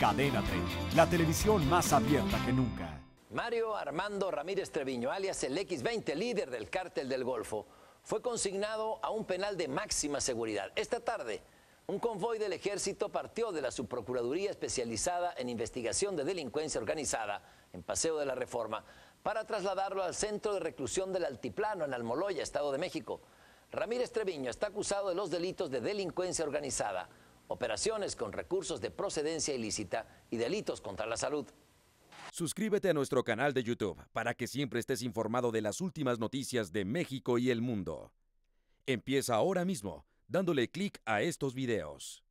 Cadena 30, la televisión más abierta que nunca. Mario Armando Ramírez Treviño, alias el X20, líder del cártel del Golfo, fue consignado a un penal de máxima seguridad. Esta tarde, un convoy del ejército partió de la Subprocuraduría especializada en investigación de delincuencia organizada, en Paseo de la Reforma, para trasladarlo al centro de reclusión del Altiplano, en Almoloya, Estado de México. Ramírez Treviño está acusado de los delitos de delincuencia organizada, operaciones con recursos de procedencia ilícita y delitos contra la salud. Suscríbete a nuestro canal de YouTube para que siempre estés informado de las últimas noticias de México y el mundo. Empieza ahora mismo dándole clic a estos videos.